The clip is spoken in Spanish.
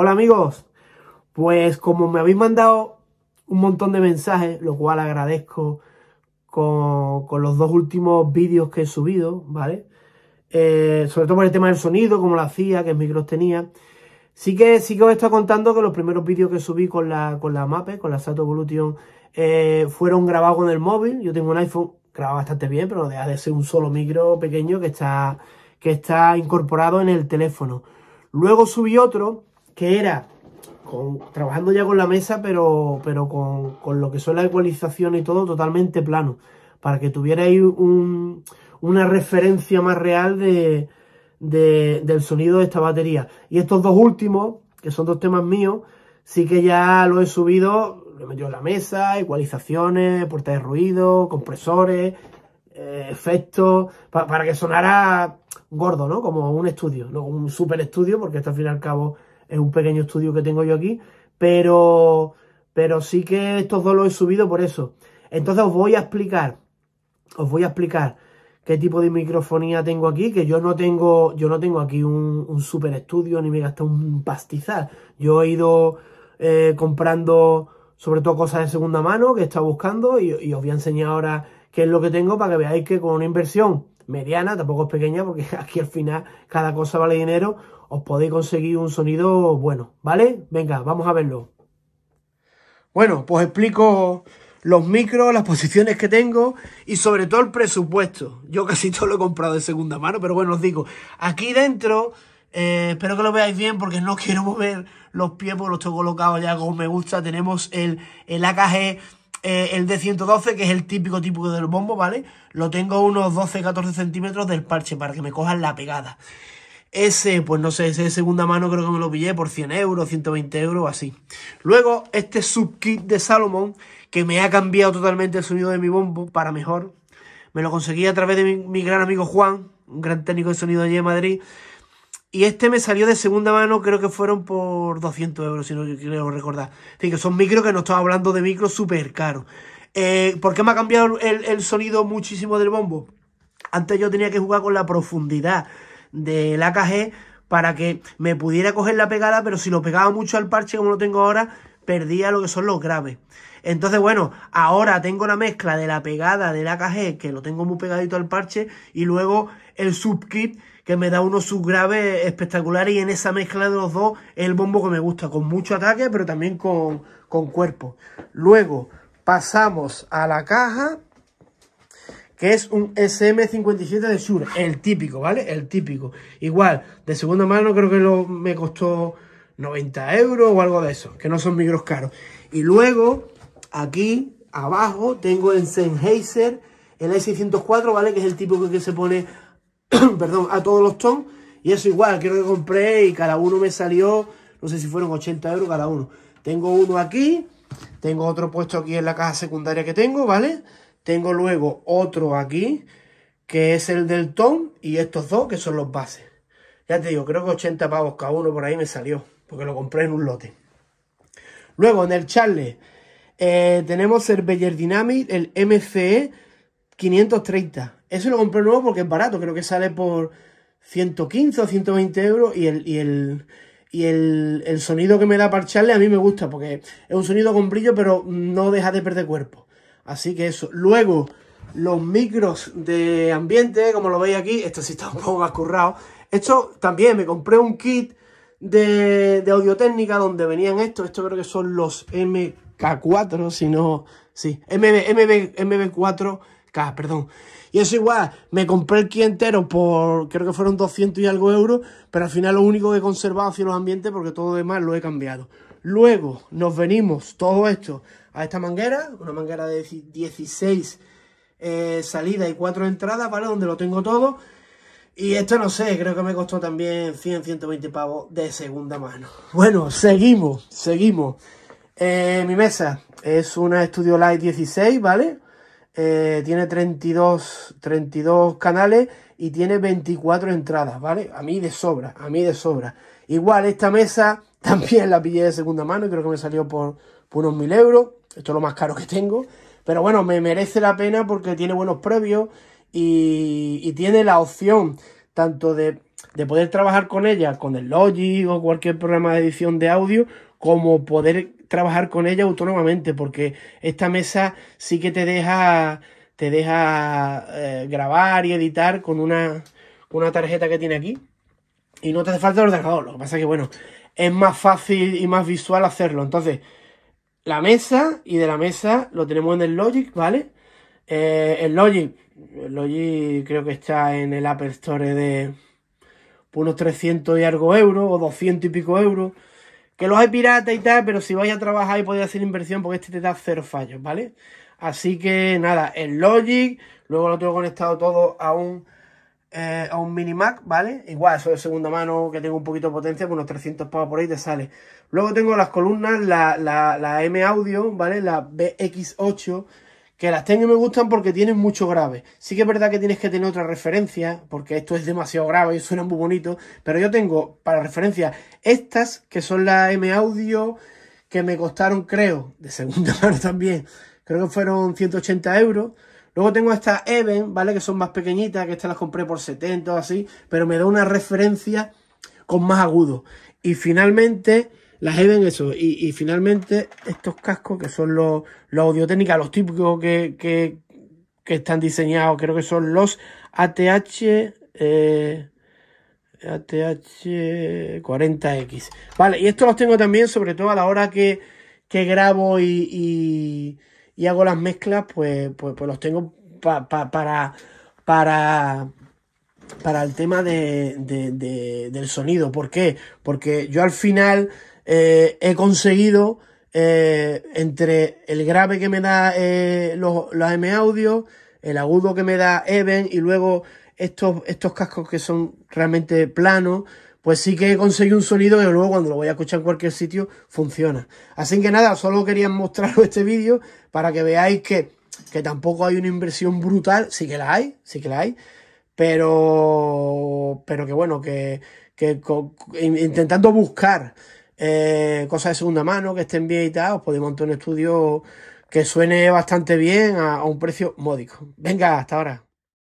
Hola amigos, pues como me habéis mandado un montón de mensajes, lo cual agradezco con, los dos últimos vídeos que he subido, ¿vale? Eh, sobre todo por el tema del sonido, como lo hacía, que micros tenía. Sí que, sí que os estoy contando que los primeros vídeos que subí con la, con la MAPE, con la Sato Evolution, eh, fueron grabados con el móvil. Yo tengo un iPhone grabado bastante bien, pero deja de ser un solo micro pequeño que está, que está incorporado en el teléfono. Luego subí otro que era trabajando ya con la mesa, pero, con, lo que son las ecualizaciones y todo totalmente plano, para que tuvierais un, una referencia más real del sonido de esta batería. Y estos dos últimos, que son dos temas míos, sí que ya lo he subido, lo he metido en la mesa, ecualizaciones, puertas de ruido, compresores, eh, efectos, para que sonara gordo, ¿no? Como un estudio, no un super estudio, porque esto al fin y al cabo es un pequeño estudio que tengo yo aquí, pero, pero sí que estos dos los he subido por eso. Entonces os voy a explicar, os voy a explicar qué tipo de microfonía tengo aquí, que yo no tengo, yo no tengo aquí un, super estudio ni me gasto un pastizal. Yo he ido eh, comprando sobre todo cosas de segunda mano que he estado buscando y, os voy a enseñar ahora qué es lo que tengo para que veáis que con una inversión mediana, tampoco es pequeña, porque aquí al final cada cosa vale dinero, os podéis conseguir un sonido bueno, ¿vale? Venga, vamos a verlo. Bueno, pues explico los micros, las posiciones que tengo y sobre todo el presupuesto. Yo casi todo lo he comprado de segunda mano, pero bueno, os digo, aquí dentro, eh, espero que lo veáis bien porque no quiero mover los pies porque los tengo colocados ya como me gusta. Tenemos el, el AKG eh, el de 112, que es el típico típico del bombo, ¿vale? Lo tengo unos 12-14 centímetros del parche para que me cojan la pegada. Ese, pues no sé, ese de segunda mano creo que me lo pillé por 100 euros, 120 euros, así. Luego, este subkit de Salomon, que me ha cambiado totalmente el sonido de mi bombo para mejor. Me lo conseguí a través de mi, mi gran amigo Juan, un gran técnico de sonido allí en Madrid. Y este me salió de segunda mano, creo que fueron por 200 euros, si no quiero recordar. que son micros que no estaba hablando de micros súper caros. Eh, ¿Por qué me ha cambiado el, el sonido muchísimo del bombo? Antes yo tenía que jugar con la profundidad del AKG para que me pudiera coger la pegada, pero si lo pegaba mucho al parche como lo tengo ahora, perdía lo que son los graves. Entonces, bueno, ahora tengo la mezcla de la pegada del AKG, que lo tengo muy pegadito al parche, y luego el subkit que me da unos subgraves espectaculares y en esa mezcla de los dos el bombo que me gusta, con mucho ataque pero también con, cuerpo. Luego pasamos a la caja que es un SM57 de Shure, el típico, ¿vale? El típico. Igual, de segunda mano creo que lo, me costó 90 euros o algo de eso, que no son micros caros. Y luego, aquí abajo, tengo el Sennheiser, el s 604 ¿vale? Que es el típico que se pone perdón, a todos los tons. Y eso igual, creo que compré y cada uno me salió, no sé si fueron 80 euros cada uno. Tengo uno aquí, tengo otro puesto aquí en la caja secundaria que tengo, ¿vale? Tengo luego otro aquí, que es el del ton, y estos dos que son los bases. Ya te digo, creo que 80 pavos cada uno por ahí me salió, porque lo compré en un lote. Luego en el charle. Eh, tenemos el Beyer Dynamic, el MCE 530. Eso lo compré nuevo porque es barato, creo que sale por 115 o 120 euros y el, y el, sonido que me da parcharle a mí me gusta porque es un sonido con brillo pero no deja de perder cuerpo. Así que eso. Luego, los micros de ambiente, como lo veis aquí, esto sí está un poco currado, Esto también me compré un kit de, de audio técnica donde venían estos. esto creo que son los MK4, si no... Sí, MB4 perdón. Y eso igual, me compré el kit entero por, creo que fueron 200 y algo euros, pero al final lo único que he conservado Hacia los ambientes porque todo lo demás lo he cambiado. Luego nos venimos todo esto a esta manguera, una manguera de 16 eh, salidas y 4 entradas, ¿vale? Donde lo tengo todo. Y esto no sé, creo que me costó también 100, 120 pavos de segunda mano. Bueno, seguimos, seguimos. Eh, mi mesa es una Studio Light 16, ¿vale? Eh, tiene 32, 32 canales y tiene 24 entradas, ¿vale? A mí de sobra, a mí de sobra. Igual, esta mesa también la pillé de segunda mano y creo que me salió por, unos mil euros. Esto es lo más caro que tengo. Pero bueno, me merece la pena porque tiene buenos previos y, tiene la opción tanto de, de poder trabajar con ella, con el Logic o cualquier programa de edición de audio, como poder trabajar con ella autónomamente, porque esta mesa sí que te deja, te deja eh, grabar y editar con una, tarjeta que tiene aquí. Y no te hace falta el ordenador. Lo que pasa es que, bueno, es más fácil y más visual hacerlo. Entonces, la mesa y de la mesa lo tenemos en el Logic, ¿vale? Eh, el Logic, el Logic creo que está en el Apple Store de unos 300 y algo euros o 200 y pico euros. Que los hay pirata y tal, pero si vais a trabajar y podéis hacer inversión porque este te da cero fallos, ¿vale? Así que nada, el Logic, luego lo tengo conectado todo a un, eh, a un mini Mac, ¿vale? Igual, eso de segunda mano que tengo un poquito de potencia, con pues unos 300 pavos por ahí te sale. Luego tengo las columnas, la, la M Audio, ¿vale? La BX8, que las tengo y me gustan porque tienen mucho grave. Sí que es verdad que tienes que tener otra referencia, porque esto es demasiado grave y suena muy bonito. Pero yo tengo para referencia estas, que son las M Audio, que me costaron, creo, de segunda mano también. Creo que fueron 180 euros. Luego tengo estas Even, ¿vale? Que son más pequeñitas, que estas las compré por 70 o así. Pero me da una referencia con más agudo. Y finalmente las ven eso. Y, finalmente estos cascos que son los, los audio técnicos los típicos que, están diseñados, creo que son los ATH, eh, ATH 40X. Vale, y estos los tengo también, sobre todo a la hora que, que grabo y, hago las mezclas, pues, pues, pues los tengo para... para para el tema del sonido. ¿Por qué? Porque yo al final eh, he conseguido eh, entre el grave que me da eh, los, los M-Audio, el agudo que me da Even y luego estos, estos cascos que son realmente planos, pues sí que he conseguido un sonido que luego cuando lo voy a escuchar en cualquier sitio funciona. Así que nada, solo quería mostraros este vídeo para que veáis que, tampoco hay una inversión brutal, sí que la hay, sí que la hay, pero, pero que bueno, que, que intentando buscar eh, cosas de segunda mano que estén bien y tal, os podéis montar un estudio que suene bastante bien a un precio módico. Venga, hasta ahora.